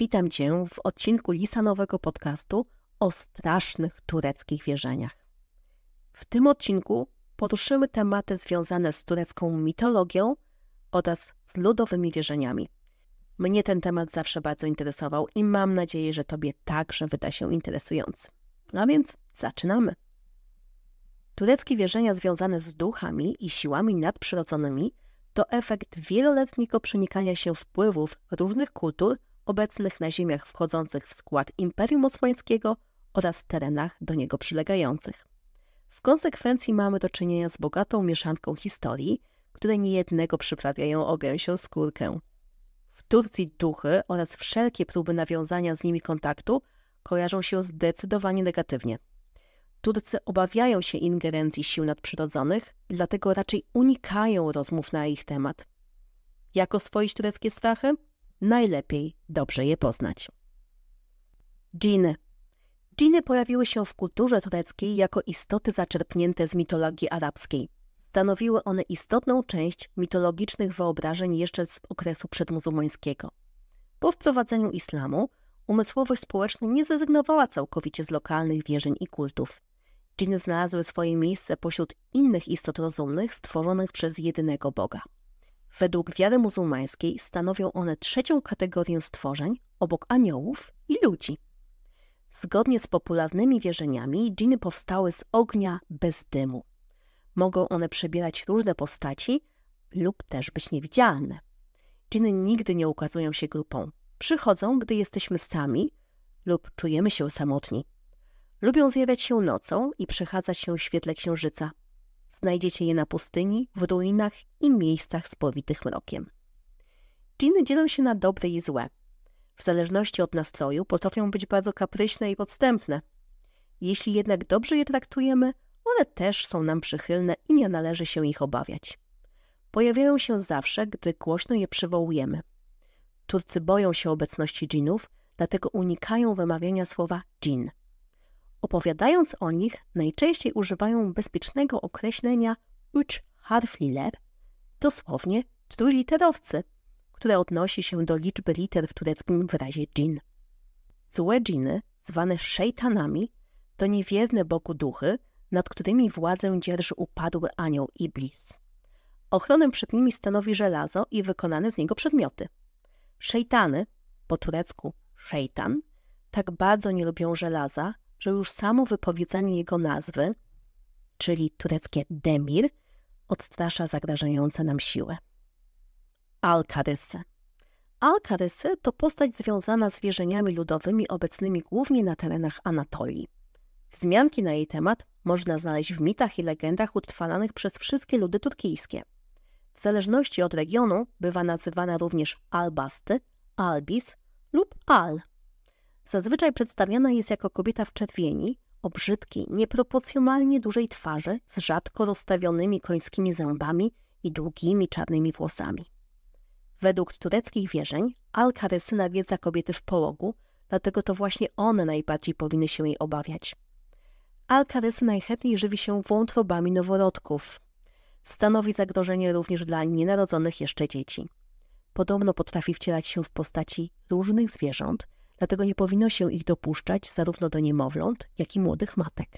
Witam Cię w odcinku lisanowego podcastu o strasznych tureckich wierzeniach. W tym odcinku poruszymy tematy związane z turecką mitologią oraz z ludowymi wierzeniami. Mnie ten temat zawsze bardzo interesował i mam nadzieję, że Tobie także wyda się interesujący. A więc zaczynamy. Tureckie wierzenia związane z duchami i siłami nadprzyrodzonymi to efekt wieloletniego przenikania się wpływów różnych kultur – obecnych na ziemiach wchodzących w skład Imperium Osmańskiego oraz terenach do niego przylegających. W konsekwencji mamy do czynienia z bogatą mieszanką historii, które niejednego przyprawiają o gęsią skórkę. W Turcji duchy oraz wszelkie próby nawiązania z nimi kontaktu kojarzą się zdecydowanie negatywnie. Turcy obawiają się ingerencji sił nadprzyrodzonych, dlatego raczej unikają rozmów na ich temat. Jak oswoić tureckie strachy? najlepiej dobrze je poznać. Dżiny. Dżiny pojawiły się w kulturze tureckiej jako istoty zaczerpnięte z mitologii arabskiej. Stanowiły one istotną część mitologicznych wyobrażeń jeszcze z okresu przedmuzułmańskiego. Po wprowadzeniu islamu umysłowość społeczna nie zrezygnowała całkowicie z lokalnych wierzeń i kultów. Dżiny znalazły swoje miejsce pośród innych istot rozumnych stworzonych przez jedynego Boga. Według wiary muzułmańskiej stanowią one trzecią kategorię stworzeń obok aniołów i ludzi. Zgodnie z popularnymi wierzeniami, dżiny powstały z ognia bez dymu. Mogą one przybierać różne postaci lub też być niewidzialne. Dżiny nigdy nie ukazują się grupą. Przychodzą, gdy jesteśmy sami lub czujemy się samotni. Lubią zjawiać się nocą i przechadzać się w świetle księżyca. Znajdziecie je na pustyni, w ruinach i miejscach spowitych mrokiem. Dżiny dzielą się na dobre i złe. W zależności od nastroju potrafią być bardzo kapryśne i podstępne. Jeśli jednak dobrze je traktujemy, one też są nam przychylne i nie należy się ich obawiać. Pojawiają się zawsze, gdy głośno je przywołujemy. Turcy boją się obecności dżinów, dlatego unikają wymawiania słowa dżin. Opowiadając o nich, najczęściej używają bezpiecznego określenia Harfliler, dosłownie trójliterowcy, które odnosi się do liczby liter w tureckim wyrazie dżin. Złe dżiny, zwane szejtanami, to niewierne Bogu duchy, nad którymi władzę dzierży upadły anioł Iblis. Ochronę przed nimi stanowi żelazo i wykonane z niego przedmioty. Szejtany, po turecku szejtan, tak bardzo nie lubią żelaza, że już samo wypowiedzenie jego nazwy, czyli tureckie demir, odstrasza zagrażające nam siły. Alkarysy. Alkarysy to postać związana z wierzeniami ludowymi obecnymi głównie na terenach Anatolii. Wzmianki na jej temat można znaleźć w mitach i legendach utrwalanych przez wszystkie ludy turkijskie. W zależności od regionu bywa nazywana również albasty, albis lub al. Zazwyczaj przedstawiana jest jako kobieta w czerwieni, o brzydkiej, nieproporcjonalnie dużej twarzy z rzadko rozstawionymi końskimi zębami i długimi czarnymi włosami. Według tureckich wierzeń Al-Karys nawiedza kobiety w połogu, dlatego to właśnie one najbardziej powinny się jej obawiać. al najchętniej żywi się wątrobami noworodków. Stanowi zagrożenie również dla nienarodzonych jeszcze dzieci. Podobno potrafi wcielać się w postaci różnych zwierząt – dlatego nie powinno się ich dopuszczać zarówno do niemowląt, jak i młodych matek.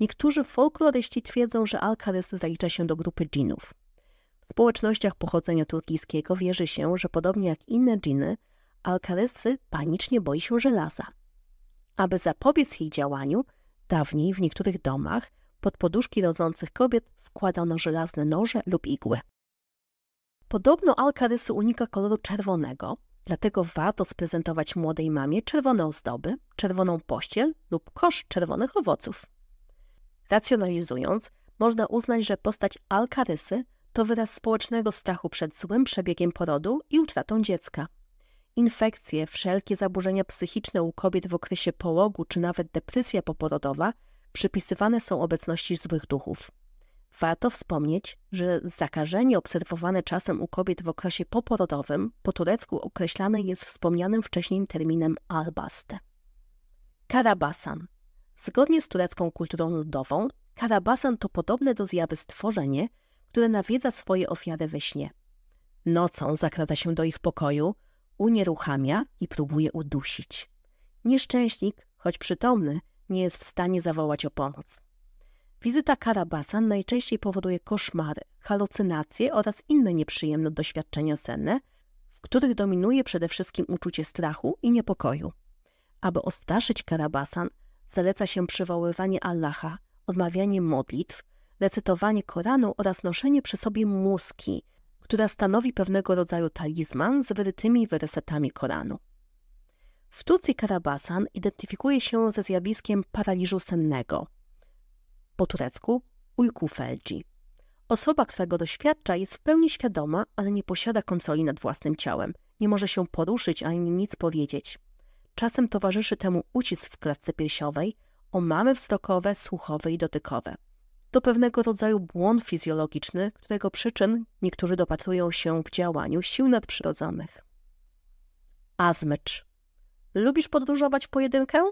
Niektórzy folkloryści twierdzą, że Alcaraz zalicza się do grupy dżinów. W społecznościach pochodzenia turkijskiego wierzy się, że podobnie jak inne dżiny, Alcaresy panicznie boi się żelaza. Aby zapobiec jej działaniu, dawniej w niektórych domach pod poduszki rodzących kobiet wkładano żelazne noże lub igły. Podobno Alkarysy unika koloru czerwonego, Dlatego warto sprezentować młodej mamie czerwone ozdoby, czerwoną pościel lub kosz czerwonych owoców. Racjonalizując, można uznać, że postać Alkarysy to wyraz społecznego strachu przed złym przebiegiem porodu i utratą dziecka. Infekcje, wszelkie zaburzenia psychiczne u kobiet w okresie połogu czy nawet depresja poporodowa przypisywane są obecności złych duchów. Warto wspomnieć, że zakażenie obserwowane czasem u kobiet w okresie poporodowym po turecku określane jest wspomnianym wcześniej terminem albaste. Karabasan. Zgodnie z turecką kulturą ludową, karabasan to podobne do zjawy stworzenie, które nawiedza swoje ofiary we śnie. Nocą zakrada się do ich pokoju, unieruchamia i próbuje udusić. Nieszczęśnik, choć przytomny, nie jest w stanie zawołać o pomoc. Wizyta Karabasa najczęściej powoduje koszmary, halucynacje oraz inne nieprzyjemne doświadczenia senne, w których dominuje przede wszystkim uczucie strachu i niepokoju. Aby ostraszyć Karabasan, zaleca się przywoływanie Allaha, odmawianie modlitw, recytowanie Koranu oraz noszenie przy sobie muski, która stanowi pewnego rodzaju talizman z wyrytymi wersetami Koranu. W Turcji Karabasan identyfikuje się ze zjawiskiem paraliżu sennego – po turecku felci. Osoba, która go doświadcza, jest w pełni świadoma, ale nie posiada konsoli nad własnym ciałem. Nie może się poruszyć ani nic powiedzieć. Czasem towarzyszy temu ucisk w klatce piersiowej, omamy wzrokowe, słuchowe i dotykowe. To pewnego rodzaju błąd fizjologiczny, którego przyczyn niektórzy dopatrują się w działaniu sił nadprzyrodzonych. Azmycz. Lubisz podróżować w pojedynkę?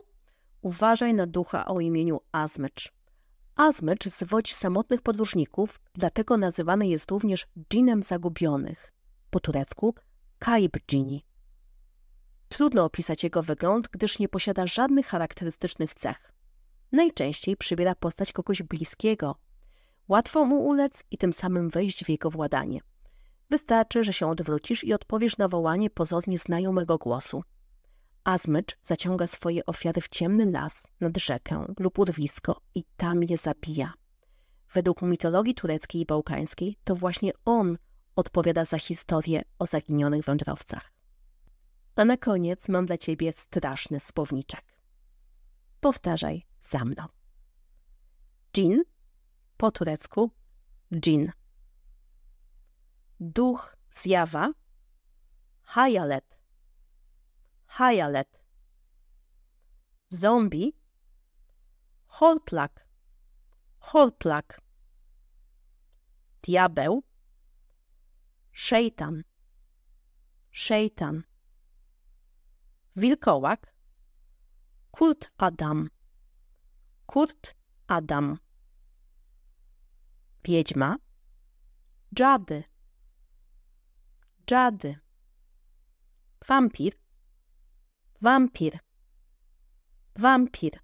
Uważaj na ducha o imieniu Azmycz. Azmycz czy samotnych podróżników, dlatego nazywany jest również dżinem zagubionych, po turecku kaib dżini. Trudno opisać jego wygląd, gdyż nie posiada żadnych charakterystycznych cech. Najczęściej przybiera postać kogoś bliskiego. Łatwo mu ulec i tym samym wejść w jego władanie. Wystarczy, że się odwrócisz i odpowiesz na wołanie pozornie znajomego głosu. Azmycz zaciąga swoje ofiary w ciemny las, nad rzekę lub urwisko i tam je zabija. Według mitologii tureckiej i bałkańskiej to właśnie on odpowiada za historię o zaginionych wędrowcach. A na koniec mam dla ciebie straszny słowniczek. Powtarzaj za mną. Dżin, po turecku dżin. Duch, zjawa, hajalet hajalet, zombie, hortlak, hortlak, diabeł, szejtan, szejtan, wilkołak, kurt Adam, kurt Adam, wiedźma, dżady, dżady, wampir, Vampir. Vampir.